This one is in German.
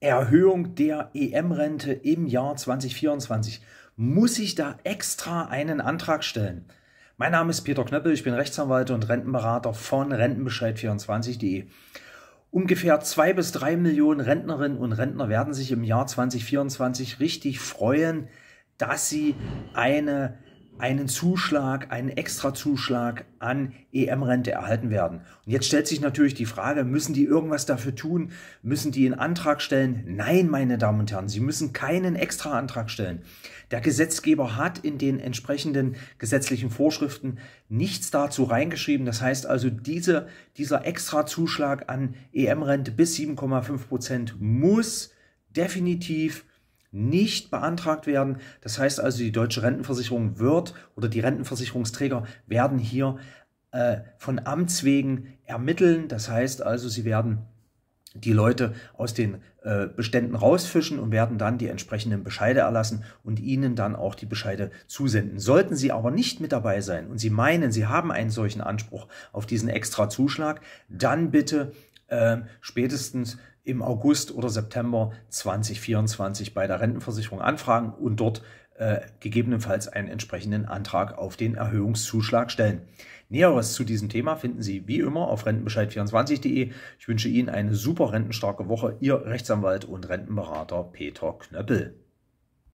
Erhöhung der EM-Rente im Jahr 2024. Muss ich da extra einen Antrag stellen? Mein Name ist Peter Knöppel, ich bin Rechtsanwalt und Rentenberater von Rentenbescheid24.de. Ungefähr zwei bis drei Millionen Rentnerinnen und Rentner werden sich im Jahr 2024 richtig freuen, dass sie eine einen Zuschlag, einen Extrazuschlag an EM-Rente erhalten werden. Und jetzt stellt sich natürlich die Frage, müssen die irgendwas dafür tun? Müssen die einen Antrag stellen? Nein, meine Damen und Herren, sie müssen keinen Extra-Antrag stellen. Der Gesetzgeber hat in den entsprechenden gesetzlichen Vorschriften nichts dazu reingeschrieben. Das heißt also, diese, dieser Extrazuschlag an EM-Rente bis 7,5 Prozent muss definitiv nicht beantragt werden. Das heißt also, die deutsche Rentenversicherung wird oder die Rentenversicherungsträger werden hier äh, von Amts wegen ermitteln. Das heißt also, sie werden die Leute aus den äh, Beständen rausfischen und werden dann die entsprechenden Bescheide erlassen und ihnen dann auch die Bescheide zusenden. Sollten sie aber nicht mit dabei sein und sie meinen, sie haben einen solchen Anspruch auf diesen extra Zuschlag, dann bitte äh, spätestens im August oder September 2024 bei der Rentenversicherung anfragen und dort äh, gegebenenfalls einen entsprechenden Antrag auf den Erhöhungszuschlag stellen. Näheres zu diesem Thema finden Sie wie immer auf rentenbescheid24.de. Ich wünsche Ihnen eine super rentenstarke Woche. Ihr Rechtsanwalt und Rentenberater Peter Knöppel.